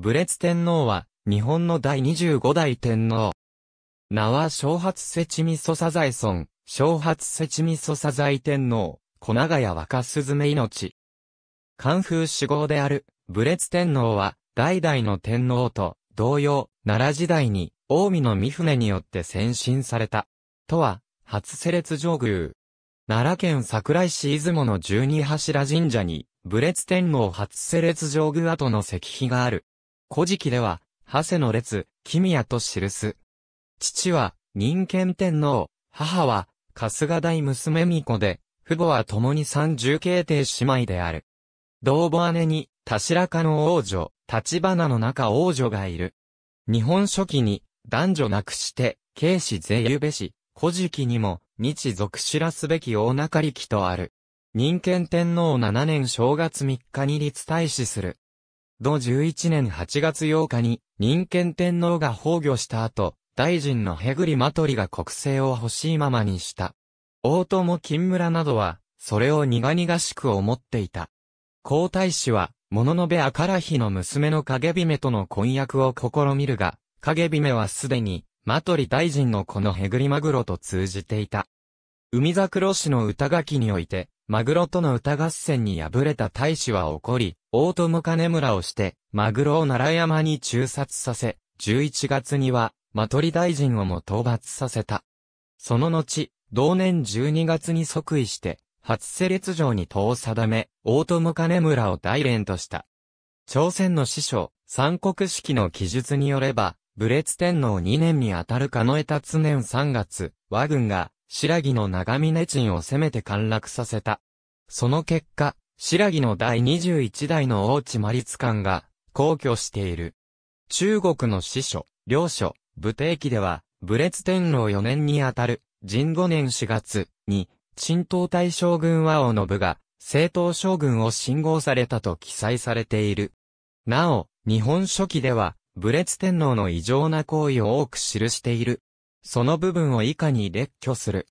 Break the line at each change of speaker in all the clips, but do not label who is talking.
武烈天皇は、日本の第25代天皇。名は、昭発セチ味ソサザエ村、昭発セチミソサザイ天皇、小長屋若鈴芽命。寒風死亡である、武烈天皇は、代々の天皇と、同様、奈良時代に、近江の三船によって先進された。とは、初セ列上宮。奈良県桜井市出雲の十二柱神社に、武烈天皇初セ列上宮跡の石碑がある。古事記では、長谷の列、君也と記す。父は、人間天皇、母は、春日大娘巫子で、父母は共に三十形帝姉妹である。同母姉に、田白家の王女、立花の中王女がいる。日本初期に、男女なくして、慶子税ゆべし、古事記にも、日属知らすべき大中力とある。人間天皇7年正月3日に立大使する。同11年8月8日に、任権天皇が崩御した後、大臣のヘグリマトリが国政を欲しいままにした。大友金村などは、それを苦々しく思っていた。皇太子は、物の部赤らひの娘の影姫との婚約を試みるが、影姫はすでに、マトリ大臣のこのヘグリマグロと通じていた。海桜氏の歌書きにおいて、マグロとの歌合戦に敗れた大使は怒り、大友金村をして、マグロを奈良山に中殺させ、11月には、マトリ大臣をも討伐させた。その後、同年12月に即位して、初世列城に党を定め、大友金村を大連とした。朝鮮の師匠、三国式の記述によれば、武烈天皇2年にあたる狩えた。達年3月、和軍が、白木の長峰鎮を攻めて陥落させた。その結果、白木の第21代の大地魔律官が、皇居している。中国の司書、領書、武帝記では、武烈天皇4年にあたる、神5年4月に、新東大将軍和王の部が、正統将軍を信号されたと記載されている。なお、日本書紀では、武烈天皇の異常な行為を多く記している。その部分を以下に列挙する。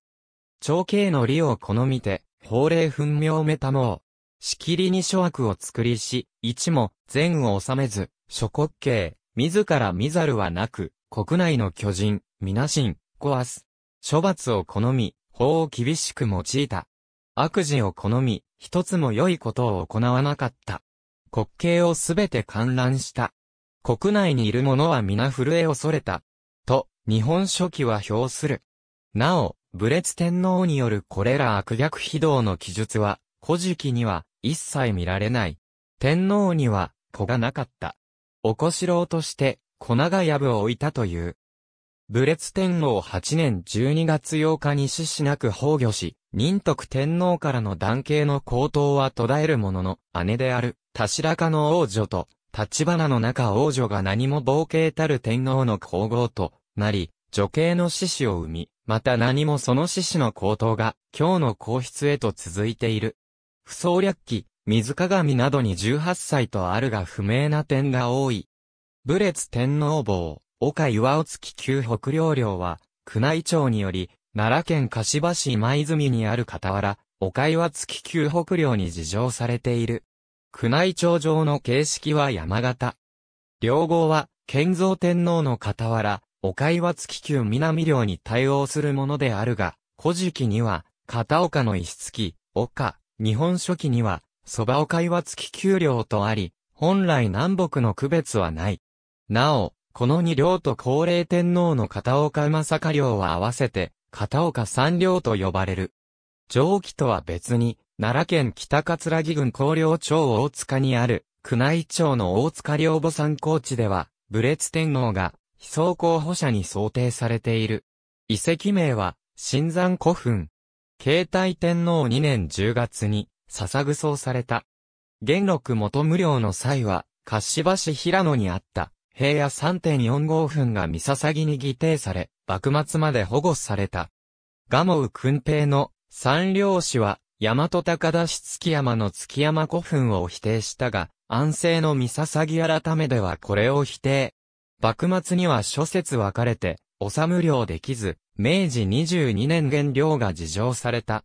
長兄の利を好みて、法令奮明メタモー、しきりに諸悪を作りし、一も善を治めず、諸国慶、自ら見ざるはなく、国内の巨人、皆心、壊す。処罰を好み、法を厳しく用いた。悪事を好み、一つも良いことを行わなかった。国慶をすべて観覧した。国内にいる者は皆震え恐れた。と、日本書紀は表する。なお、武烈天皇によるこれら悪逆非道の記述は、古事記には、一切見られない。天皇には子がなかった。おしろうとして、子長ぶを置いたという。武烈天皇8年12月8日に死しなく崩御し、仁徳天皇からの男系の皇統は途絶えるものの、姉である、田白かの王女と、橘の中王女が何も傍系たる天皇の皇后となり、女系の獅子を生み、また何もその獅子の皇統が、今日の皇室へと続いている。不総略記、水鏡などに18歳とあるが不明な点が多い。武烈天皇坊、岡岩尾月旧北領領は、宮内庁により、奈良県柏市今泉にある傍ら、岡岩月旧北領に事情されている。宮内庁上の形式は山形。両号は、建造天皇の傍ら、岡岩月旧南領に対応するものであるが、古事記には、片岡の石月、岡、日本書紀には、蕎麦を会は月給料とあり、本来南北の区別はない。なお、この二両と高齢天皇の片岡正香領は合わせて、片岡三領と呼ばれる。上記とは別に、奈良県北葛城郡高陵町大塚にある、宮内町の大塚領母参考地では、武烈天皇が、被葬候補者に想定されている。遺跡名は、新山古墳、慶太天皇2年10月に、捧草された。元禄元無料の際は、柏市平野にあった、平野3.45分が三捧ぎに擬定され、幕末まで保護された。モウ君平の三領氏は、大和高田市月山の月山古墳を否定したが、安政の三捧ぎ改めではこれを否定。幕末には諸説分かれて、おさ無量できず、明治22年原料が事情された。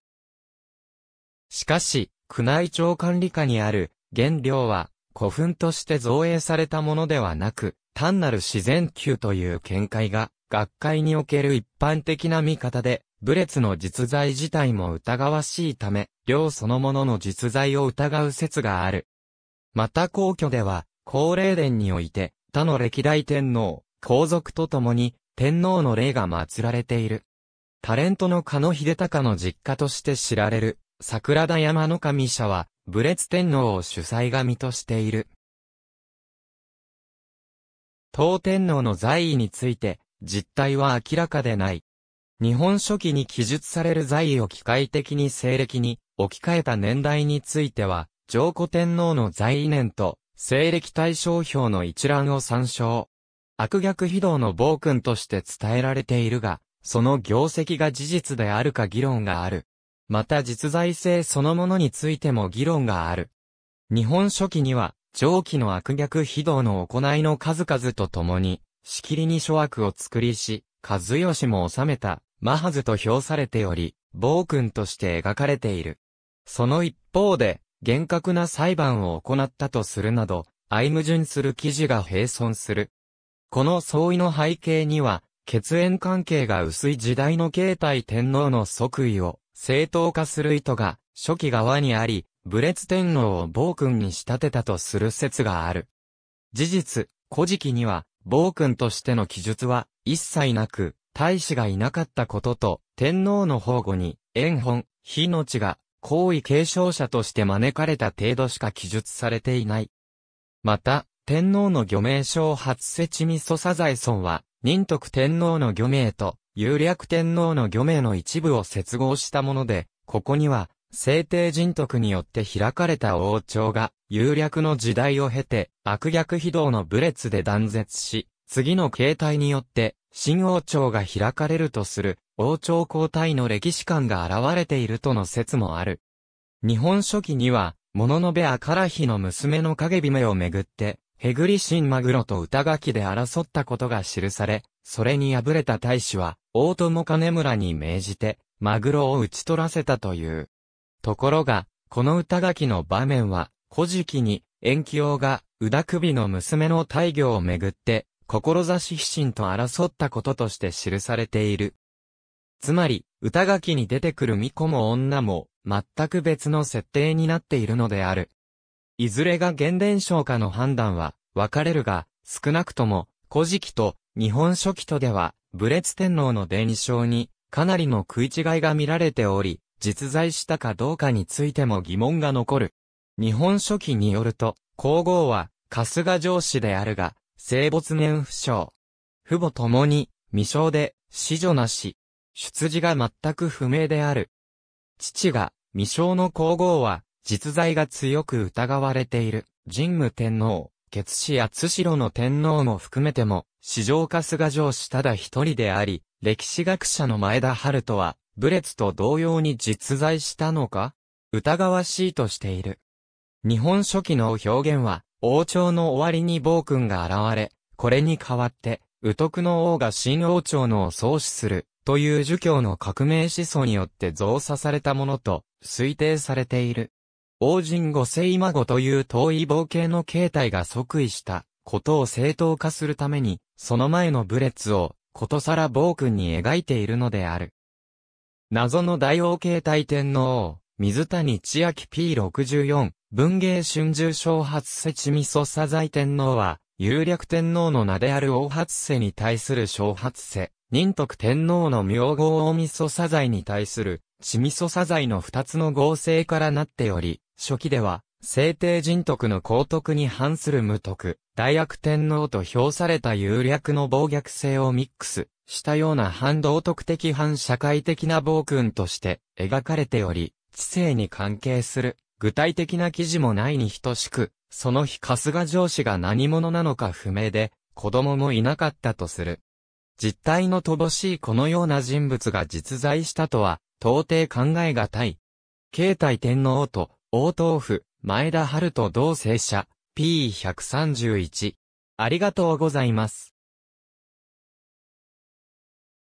しかし、宮内庁管理下にある原料は古墳として造営されたものではなく、単なる自然球という見解が、学会における一般的な見方で、武列の実在自体も疑わしいため、量そのものの実在を疑う説がある。また皇居では、高霊殿において、他の歴代天皇、皇族と共に、天皇の霊が祀られている。タレントの加野秀隆の実家として知られる、桜田山の神社は、武烈天皇を主催神としている。当天皇の在位について、実態は明らかでない。日本書紀に記述される在位を機械的に西暦に置き換えた年代については、上古天皇の在位年と、西暦対象表の一覧を参照。悪逆非道の暴君として伝えられているが、その業績が事実であるか議論がある。また実在性そのものについても議論がある。日本書紀には、上記の悪逆非道の行いの数々とともに、しきりに諸悪を作りし、和義も治めた、マハズと評されており、暴君として描かれている。その一方で、厳格な裁判を行ったとするなど、相矛盾する記事が並存する。この相違の背景には、血縁関係が薄い時代の慶太天皇の即位を正当化する意図が初期側にあり、武烈天皇を暴君に仕立てたとする説がある。事実、古事記には、暴君としての記述は一切なく、大使がいなかったことと、天皇の保護に、縁本、火の地が、皇位継承者として招かれた程度しか記述されていない。また、天皇の御名称初世地味祖左ザ尊は、仁徳天皇の御名と、有略天皇の御名の一部を接合したもので、ここには、聖帝人徳によって開かれた王朝が、有略の時代を経て、悪逆非道の武列で断絶し、次の形態によって、新王朝が開かれるとする、王朝交代の歴史観が現れているとの説もある。日本書紀には、物の部アカラヒの娘の影姫をめぐって、ヘグリシンマグロと歌書きで争ったことが記され、それに敗れた大使は、大友金村に命じて、マグロを打ち取らせたという。ところが、この歌書きの場面は、古事記に、延期王が、宇田首の娘の大魚をめぐって、志飛信と争ったこととして記されている。つまり、歌書きに出てくる巫女も女も、全く別の設定になっているのである。いずれが現伝承かの判断は、分かれるが、少なくとも、古事記と日本書記とでは、武烈天皇の伝承に、かなりの食い違いが見られており、実在したかどうかについても疑問が残る。日本書記によると、皇后は、春日上司であるが、生没年不詳。父母ともに、未詳で、子女なし。出自が全く不明である。父が、未詳の皇后は、実在が強く疑われている、神武天皇、月氏や津代の天皇も含めても、史上春日城氏ただ一人であり、歴史学者の前田春人は、武列と同様に実在したのか疑わしいとしている。日本初期の表現は、王朝の終わりに暴君が現れ、これに代わって、宇徳の王が新王朝のを創始する、という儒教の革命思想によって増作されたものと推定されている。王神五世孫という遠い冒険の形態が即位したことを正当化するために、その前のブレツを、ことさら暴君に描いているのである。謎の大王形態天皇、水谷千秋 P64、文芸春秋小発世地味祖佐在天皇は、有略天皇の名である王発世に対する小発世、仁徳天皇の名号大味噌サザイに対する、地味噌サザイの二つの合成からなっており、初期では、聖帝人徳の公徳に反する無徳、大悪天皇と評された有略の暴虐性をミックスしたような反道徳的反社会的な暴君として描かれており、知性に関係する具体的な記事もないに等しく、その日春日上司が何者なのか不明で、子供もいなかったとする。実態の乏しいこのような人物が実在したとは、到底考えがたい。慶太天皇と応答府、前田春と同性者、P131。ありがとうございます。